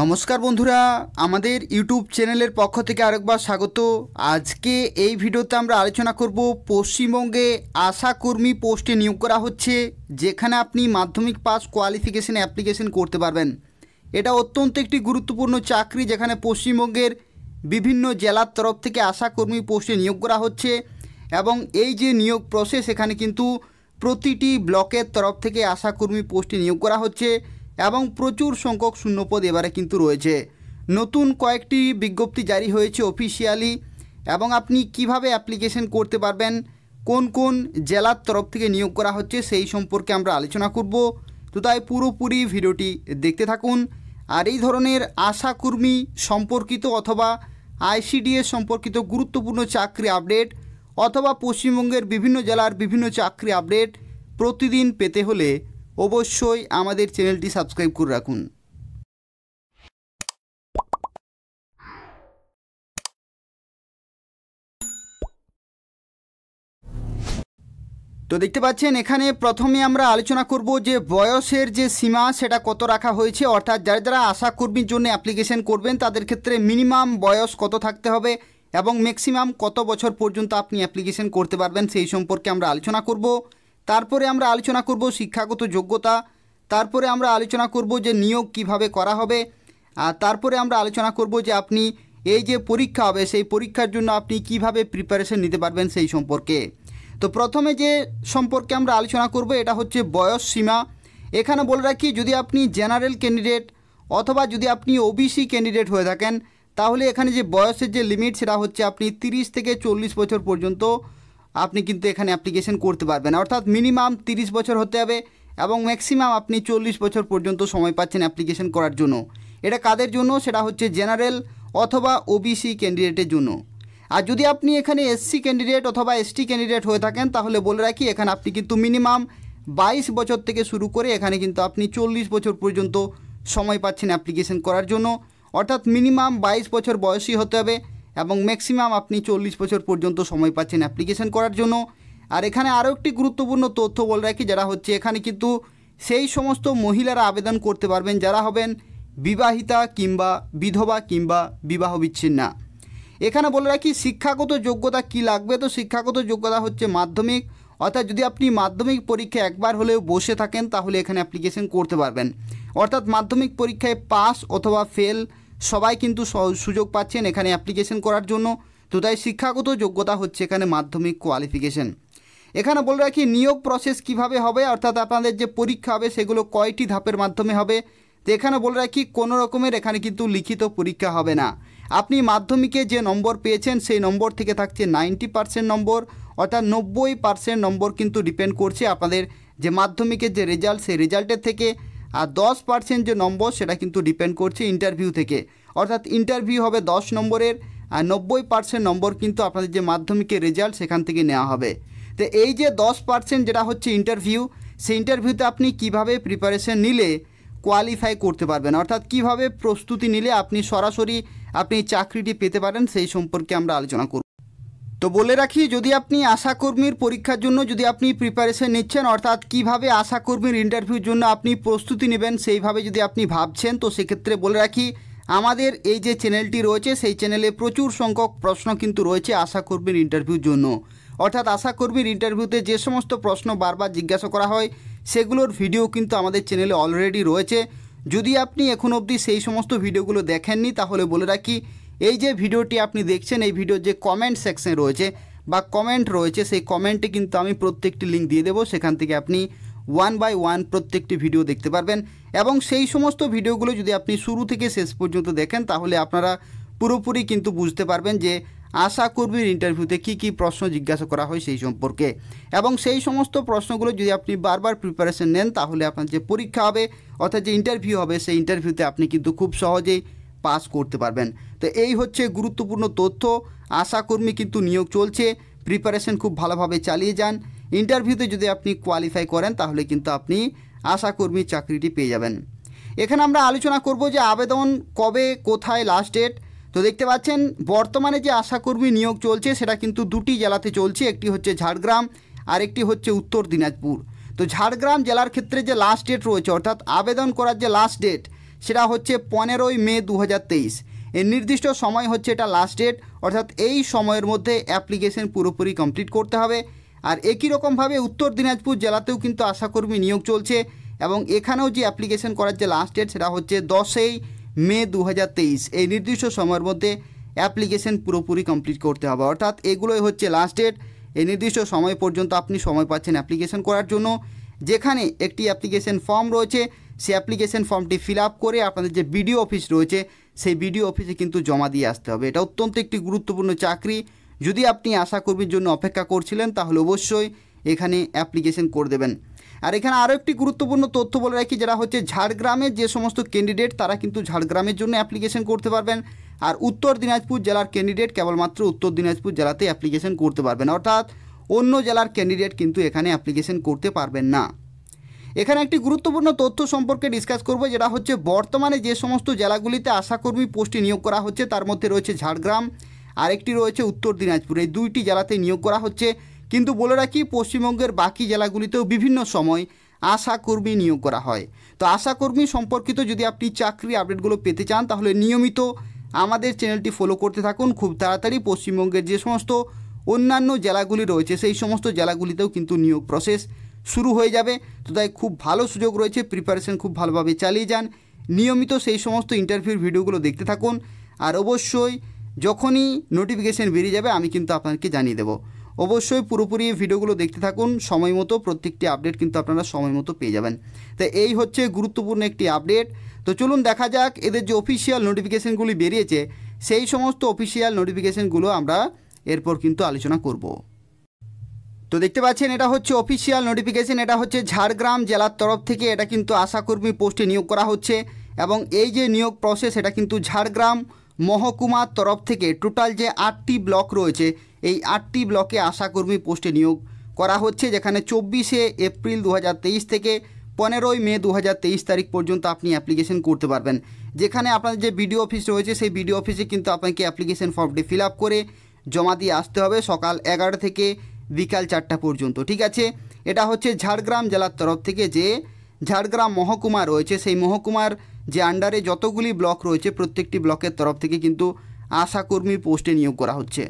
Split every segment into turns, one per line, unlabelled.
নমস্কার বন্ধুরা আমাদের ইউটিউব চ্যানেলের পক্ষ থেকে আরেকবার স্বাগত আজকে এই ভিডিওতে আমরা আলোচনা করব পশ্চিমবঙ্গে আশাকর্মী পোস্টে নিয়োগ করা হচ্ছে যেখানে আপনি মাধ্যমিক পাস কোয়ালিফিকেশন অ্যাপ্লিকেশন করতে পারবেন এটা অত্যন্ত একটি গুরুত্বপূর্ণ চাকরি যেখানে পশ্চিমবঙ্গের বিভিন্ন জেলার তরফ থেকে আশাকর্মী পোস্টে নিয়োগ করা হচ্ছে এবং এই যে নিয়োগ প্রসেস এখানে কিন্তু প্রতিটি ব্লকের তরফ থেকে আশাকর্মী পোস্টে নিয়োগ করা হচ্ছে এবং প্রচুর সংখ্যক শূন্যপদ এবারে কিন্তু রয়েছে নতুন কয়েকটি বিজ্ঞপ্তি জারি হয়েছে অফিসিয়ালি এবং আপনি কিভাবে অ্যাপ্লিকেশন করতে পারবেন কোন কোন জেলার তরফ থেকে নিয়োগ করা হচ্ছে সেই সম্পর্কে আমরা আলোচনা করব তো তাই পুরোপুরি ভিডিওটি দেখতে থাকুন আর এই ধরনের আশাকর্মী সম্পর্কিত অথবা আইসিডিএস সম্পর্কিত গুরুত্বপূর্ণ চাকরি আপডেট অথবা পশ্চিমবঙ্গের বিভিন্ন জেলার বিভিন্ন চাকরি আপডেট প্রতিদিন পেতে হলে অবশ্যই আমাদের চ্যানেলটি সাবস্ক্রাইব করে রাখুন তো দেখতে পাচ্ছেন এখানে প্রথমে আমরা আলোচনা করব যে বয়সের যে সীমা সেটা কত রাখা হয়েছে অর্থাৎ যারা যারা আশা কর্মীর জন্য অ্যাপ্লিকেশন করবেন তাদের ক্ষেত্রে মিনিমাম বয়স কত থাকতে হবে এবং ম্যাক্সিমাম কত বছর পর্যন্ত আপনি অ্যাপ্লিকেশন করতে পারবেন সেই সম্পর্কে আমরা আলোচনা করবো তারপরে আমরা আলোচনা করব শিক্ষাগত যোগ্যতা তারপরে আমরা আলোচনা করব যে নিয়োগ কিভাবে করা হবে আর তারপরে আমরা আলোচনা করব যে আপনি এই যে পরীক্ষা হবে সেই পরীক্ষার জন্য আপনি কিভাবে প্রিপারেশন নিতে পারবেন সেই সম্পর্কে তো প্রথমে যে সম্পর্কে আমরা আলোচনা করব এটা হচ্ছে বয়স সীমা এখানে বলে রাখি যদি আপনি জেনারেল ক্যান্ডিডেট অথবা যদি আপনি ওবিসি ক্যান্ডিডেট হয়ে থাকেন তাহলে এখানে যে বয়সের যে লিমিট সেটা হচ্ছে আপনি 30 থেকে চল্লিশ বছর পর্যন্ত আপনি কিন্তু এখানে অ্যাপ্লিকেশন করতে পারবেন অর্থাৎ মিনিমাম 30 বছর হতে হবে এবং ম্যাক্সিমাম আপনি চল্লিশ বছর পর্যন্ত সময় পাচ্ছেন অ্যাপ্লিকেশন করার জন্য এটা কাদের জন্য সেটা হচ্ছে জেনারেল অথবা ওবিসি ক্যান্ডিডেটের জন্য আর যদি আপনি এখানে এসসি ক্যান্ডিডেট অথবা এসটি ক্যান্ডিডেট হয়ে থাকেন তাহলে বলে রাখি এখানে আপনি কিন্তু মিনিমাম বাইশ বছর থেকে শুরু করে এখানে কিন্তু আপনি চল্লিশ বছর পর্যন্ত সময় পাচ্ছেন অ্যাপ্লিকেশন করার জন্য অর্থাৎ মিনিমাম বাইশ বছর বয়সী হতে হবে এবং ম্যাক্সিমাম আপনি চল্লিশ বছর পর্যন্ত সময় পাচ্ছেন অ্যাপ্লিকেশন করার জন্য আর এখানে আরও একটি গুরুত্বপূর্ণ তথ্য বলে রাখি যারা হচ্ছে এখানে কিন্তু সেই সমস্ত মহিলারা আবেদন করতে পারবেন যারা হবেন বিবাহিতা কিংবা বিধবা কিংবা বিবাহ বিচ্ছিন্না এখানে বলে রাখি শিক্ষাগত যোগ্যতা কি লাগবে তো শিক্ষাগত যোগ্যতা হচ্ছে মাধ্যমিক অর্থাৎ যদি আপনি মাধ্যমিক পরীক্ষা একবার হলেও বসে থাকেন তাহলে এখানে অ্যাপ্লিকেশন করতে পারবেন অর্থাৎ মাধ্যমিক পরীক্ষায় পাস অথবা ফেল সবাই কিন্তু সুযোগ পাচ্ছেন এখানে অ্যাপ্লিকেশন করার জন্য তো তাই শিক্ষাগত যোগ্যতা হচ্ছে এখানে মাধ্যমিক কোয়ালিফিকেশন এখানে বলে রাখি নিয়োগ প্রসেস কিভাবে হবে অর্থাৎ আপনাদের যে পরীক্ষা হবে সেগুলো কয়টি ধাপের মাধ্যমে হবে তো এখানে বলে রাখি কোনো রকমের এখানে কিন্তু লিখিত পরীক্ষা হবে না আপনি মাধ্যমিকে যে নম্বর পেয়েছেন সেই নম্বর থেকে থাকছে নাইনটি পার্সেন্ট নম্বর অর্থাৎ নব্বই পার্সেন্ট নম্বর কিন্তু ডিপেন্ড করছে আপনাদের যে মাধ্যমিকের যে রেজাল্ট সেই রেজাল্টের থেকে আর দশ পার্সেন্ট যে নম্বর সেটা কিন্তু ডিপেন্ড করছে ইন্টারভিউ থেকে অর্থাৎ ইন্টারভিউ হবে দশ নম্বরের আর নব্বই পার্সেন্ট নম্বর কিন্তু আপনাদের যে মাধ্যমিকের রেজাল্ট সেখান থেকে নেওয়া হবে তো এই যে দশ পার্সেন্ট যেটা হচ্ছে ইন্টারভিউ সেই ইন্টারভিউতে আপনি কিভাবে প্রিপারেশন নিলে কোয়ালিফাই করতে পারবেন অর্থাৎ কিভাবে প্রস্তুতি নিলে আপনি সরাসরি আপনি চাকরিটি পেতে পারেন সেই সম্পর্কে আমরা আলোচনা করব তো বলে রাখি যদি আপনি আশাকর্মীর পরীক্ষার জন্য যদি আপনি প্রিপারেশন নিচ্ছেন অর্থাৎ কিভাবে আশাকর্মীর ইন্টারভিউর জন্য আপনি প্রস্তুতি নেবেন সেইভাবে যদি আপনি ভাবছেন তো সেক্ষেত্রে বলে রাখি আমাদের এই যে চ্যানেলটি রয়েছে সেই চ্যানেলে প্রচুর সংখ্যক প্রশ্ন কিন্তু রয়েছে আশাকর্মীর ইন্টারভিউর জন্য অর্থাৎ আশাকর্মীর ইন্টারভিউতে যে সমস্ত প্রশ্ন বারবার জিজ্ঞাসা করা হয় সেগুলোর ভিডিও কিন্তু আমাদের চ্যানেলে অলরেডি রয়েছে যদি আপনি এখন অবধি সেই সমস্ত ভিডিওগুলো দেখেননি তাহলে বলে রাখি এই যে ভিডিওটি আপনি দেখছেন এই ভিডিওর যে কমেন্ট সেকশন রয়েছে বা কমেন্ট রয়েছে সেই কমেন্টে কিন্তু আমি প্রত্যেকটি লিঙ্ক দিয়ে দেবো সেখান থেকে আপনি ওয়ান বাই ওয়ান প্রত্যেকটি ভিডিও দেখতে পারবেন এবং সেই সমস্ত ভিডিওগুলো যদি আপনি শুরু থেকে শেষ পর্যন্ত দেখেন তাহলে আপনারা পুরোপুরি কিন্তু বুঝতে পারবেন যে আশা কর্মীর ইন্টারভিউতে কি কি প্রশ্ন জিজ্ঞাসা করা হয় সেই সম্পর্কে এবং সেই সমস্ত প্রশ্নগুলো যদি আপনি বারবার প্রিপারেশন নেন তাহলে আপনার যে পরীক্ষা হবে অর্থাৎ যে ইন্টারভিউ হবে সেই ইন্টারভিউতে আপনি কিন্তু খুব সহজেই পাস করতে পারবেন তো এই হচ্ছে গুরুত্বপূর্ণ তথ্য আশাকর্মী কিন্তু নিয়োগ চলছে প্রিপারেশন খুব ভালোভাবে চালিয়ে যান ইন্টারভিউতে যদি আপনি কোয়ালিফাই করেন তাহলে কিন্তু আপনি আশাকর্মী চাকরিটি পেয়ে যাবেন এখানে আমরা আলোচনা করব যে আবেদন কবে কোথায় লাস্ট ডেট তো দেখতে পাচ্ছেন বর্তমানে যে আশাকর্মী নিয়োগ চলছে সেটা কিন্তু দুটি জেলাতে চলছে একটি হচ্ছে ঝাড়গ্রাম আর একটি হচ্ছে উত্তর দিনাজপুর তো ঝাড়গ্রাম জেলার ক্ষেত্রে যে লাস্ট ডেট রয়েছে অর্থাৎ আবেদন করার যে লাস্ট ডেট সেটা হচ্ছে পনেরোই মে দু এর নির্দিষ্ট সময় হচ্ছে এটা লাস্ট ডেট অর্থাৎ এই সময়ের মধ্যে অ্যাপ্লিকেশন পুরোপুরি কমপ্লিট করতে হবে আর একই রকমভাবে উত্তর দিনাজপুর জেলাতেও কিন্তু আশাকর্মী নিয়োগ চলছে এবং এখানেও যে অ্যাপ্লিকেশন করার যে লাস্ট ডেট সেটা হচ্ছে দশই মে দু এই নির্দিষ্ট সময়ের মধ্যে অ্যাপ্লিকেশন পুরোপুরি কমপ্লিট করতে হবে অর্থাৎ এগুলোই হচ্ছে লাস্ট ডেট এই নির্দিষ্ট সময় পর্যন্ত আপনি সময় পাচ্ছেন অ্যাপ্লিকেশন করার জন্য যেখানে একটি অ্যাপ্লিকেশন ফর্ম রয়েছে সেই অ্যাপ্লিকেশন ফর্মটি ফিল আপ করে আপনাদের যে বিডিও অফিস রয়েছে সেই বিডিও অফিসে কিন্তু জমা দিয়ে আসতে হবে এটা অত্যন্ত একটি গুরুত্বপূর্ণ চাকরি যদি আপনি কর্মীর জন্য অপেক্ষা করছিলেন তাহলে অবশ্যই এখানে অ্যাপ্লিকেশন করে দেবেন আর এখানে আরও একটি গুরুত্বপূর্ণ তথ্য বলে রাখি যারা হচ্ছে ঝাড়গ্রামের যে সমস্ত ক্যান্ডিডেট তারা কিন্তু ঝাড়গ্রামের জন্য অ্যাপ্লিকেশন করতে পারবেন আর উত্তর দিনাজপুর জেলার ক্যান্ডিডেট কেবলমাত্র উত্তর দিনাজপুর জেলাতে অ্যাপ্লিকেশন করতে পারবেন অর্থাৎ অন্য জেলার ক্যান্ডিডেট কিন্তু এখানে অ্যাপ্লিকেশন করতে পারবেন না এখানে একটি গুরুত্বপূর্ণ তথ্য সম্পর্কে ডিসকাস করব যেটা হচ্ছে বর্তমানে যে সমস্ত জেলাগুলিতে আশাকর্মী পোস্টে নিয়োগ করা হচ্ছে তার মধ্যে রয়েছে ঝাড়গ্রাম আরেকটি রয়েছে উত্তর দিনাজপুর এই দুইটি জেলাতে নিয়োগ করা হচ্ছে কিন্তু বলে রাখি পশ্চিমবঙ্গের বাকি জেলাগুলিতেও বিভিন্ন সময় আশাকর্মী নিয়োগ করা হয় তো আশাকর্মী সম্পর্কিত যদি আপনি চাকরি আপডেটগুলো পেতে চান তাহলে নিয়মিত আমাদের চ্যানেলটি ফলো করতে থাকুন খুব তাড়াতাড়ি পশ্চিমবঙ্গের যে সমস্ত অন্যান্য জেলাগুলি রয়েছে সেই সমস্ত জেলাগুলিতেও কিন্তু নিয়োগ প্রসেস শুরু হয়ে যাবে তো তাই খুব ভালো সুযোগ রয়েছে প্রিপারেশন খুব ভালোভাবে চালিয়ে যান নিয়মিত সেই সমস্ত ইন্টারভিউর ভিডিওগুলো দেখতে থাকুন আর অবশ্যই যখনই নোটিফিকেশান বেরিয়ে যাবে আমি কিন্তু আপনাকে জানিয়ে দেব অবশ্যই পুরোপুরি ভিডিওগুলো দেখতে থাকুন সময় মতো প্রত্যেকটি আপডেট কিন্তু আপনারা সময় মতো পেয়ে যাবেন তো এই হচ্ছে গুরুত্বপূর্ণ একটি আপডেট তো চলুন দেখা যাক এদের যে অফিসিয়াল নোটিফিকেশানগুলি বেরিয়েছে সেই সমস্ত অফিসিয়াল নোটিফিকেশানগুলো আমরা এরপর কিন্তু আলোচনা করবো তো দেখতে পাচ্ছেন এটা হচ্ছে অফিসিয়াল নোটিফিকেশন এটা হচ্ছে ঝাড়গ্রাম জেলার তরফ থেকে এটা কিন্তু আশাকর্মী পোস্টে নিয়োগ করা হচ্ছে এবং এই যে নিয়োগ প্রসেস এটা কিন্তু ঝাড়গ্রাম মহকুমার তরফ থেকে টোটাল যে আটটি ব্লক রয়েছে এই আটটি ব্লকে আশাকর্মী পোস্টে নিয়োগ করা হচ্ছে যেখানে চব্বিশে এপ্রিল দু থেকে পনেরোই মে দু তারিখ পর্যন্ত আপনি অ্যাপ্লিকেশন করতে পারবেন যেখানে আপনাদের যে বিডিও অফিস রয়েছে সেই বিডিও অফিসে কিন্তু আপনাকে অ্যাপ্লিকেশন ফর্মটি ফিল আপ করে জমা দিয়ে আসতে হবে সকাল এগারো থেকে বিকাল চারটা পর্যন্ত ঠিক আছে এটা হচ্ছে ঝাড়গ্রাম জেলার তরফ থেকে যে ঝাড়গ্রাম মহকুমা রয়েছে সেই মহকুমার যে আন্ডারে যতগুলি ব্লক রয়েছে প্রত্যেকটি ব্লকের তরফ থেকে কিন্তু আশাকর্মী পোস্টে নিয়োগ করা হচ্ছে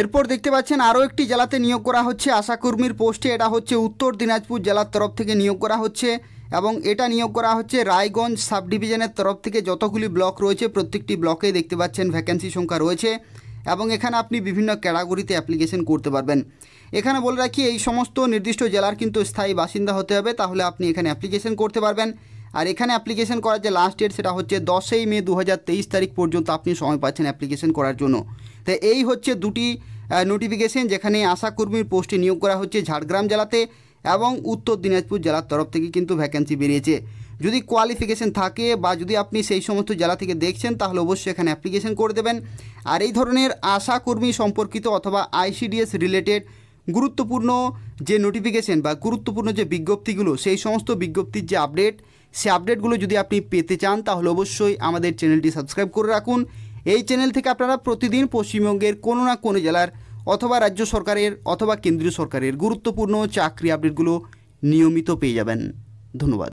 এরপর দেখতে পাচ্ছেন আরও একটি জেলাতে নিয়োগ করা হচ্ছে আশাকর্মীর পোস্টে এটা হচ্ছে উত্তর দিনাজপুর জেলার তরফ থেকে নিয়োগ করা হচ্ছে এবং এটা নিয়োগ করা হচ্ছে রায়গঞ্জ সাব ডিভিশনের তরফ থেকে যতগুলি ব্লক রয়েছে প্রত্যেকটি ব্লকে দেখতে পাচ্ছেন ভ্যাকেন্সি সংখ্যা রয়েছে এবং এখানে আপনি বিভিন্ন ক্যাটাগরিতে অ্যাপ্লিকেশন করতে পারবেন এখানে বলে রাখি এই সমস্ত নির্দিষ্ট জেলার কিন্তু স্থায়ী বাসিন্দা হতে হবে তাহলে আপনি এখানে অ্যাপ্লিকেশন করতে পারবেন আর এখানে অ্যাপ্লিকেশন করার যে লাস্ট ডেট সেটা হচ্ছে দশই মে দু তারিখ পর্যন্ত আপনি সময় পাচ্ছেন অ্যাপ্লিকেশন করার জন্য তো এই হচ্ছে দুটি নোটিফিকেশন যেখানে আশাকর্মীর পোস্টে নিয়োগ করা হচ্ছে ঝাড়গ্রাম জেলাতে এবং উত্তর দিনাজপুর জেলার তরফ থেকে কিন্তু ভ্যাকেন্সি বেরিয়েছে যদি কোয়ালিফিকেশন থাকে বা যদি আপনি সেই সমস্ত জেলা থেকে দেখছেন তাহলে অবশ্যই এখানে অ্যাপ্লিকেশন করে দেবেন আর এই ধরনের আশাকর্মী সম্পর্কিত অথবা আইসিডিএস রিলেটেড গুরুত্বপূর্ণ যে নোটিফিকেশন বা গুরুত্বপূর্ণ যে বিজ্ঞপ্তিগুলো সেই সমস্ত বিজ্ঞপ্তির যে আপডেট সে আপডেটগুলো যদি আপনি পেতে চান তাহলে অবশ্যই আমাদের চ্যানেলটি সাবস্ক্রাইব করে রাখুন এই চ্যানেল থেকে আপনারা প্রতিদিন পশ্চিমবঙ্গের কোনো না কোনো জেলার অথবা রাজ্য সরকারের অথবা কেন্দ্রীয় সরকারের গুরুত্বপূর্ণ চাকরি আপডেটগুলো নিয়মিত পেয়ে যাবেন ধন্যবাদ